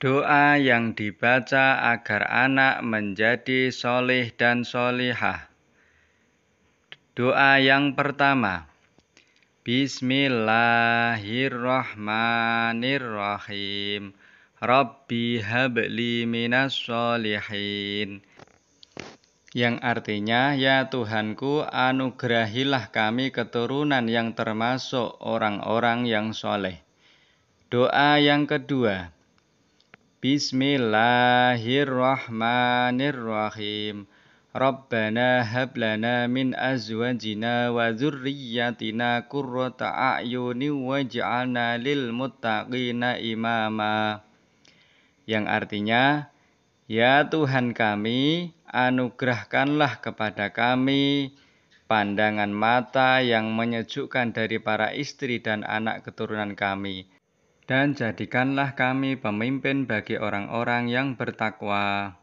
Doa yang dibaca agar anak menjadi solih dan solihah. Doa yang pertama. Bismillahirrahmanirrahim. Rabbi habli minas solihin yang artinya ya Tuhanku anugerahilah kami keturunan yang termasuk orang-orang yang soleh. Doa yang kedua. Bismillahirrahmanirrahim. Rabbana hab lana min azwajina wa dzurriyyatina qurrata a'yuni waj'alna lil muttaqina imama. Yang artinya, ya Tuhan kami, anugerahkanlah kepada kami pandangan mata yang menyejukkan dari para istri dan anak keturunan kami. Dan jadikanlah kami pemimpin bagi orang-orang yang bertakwa.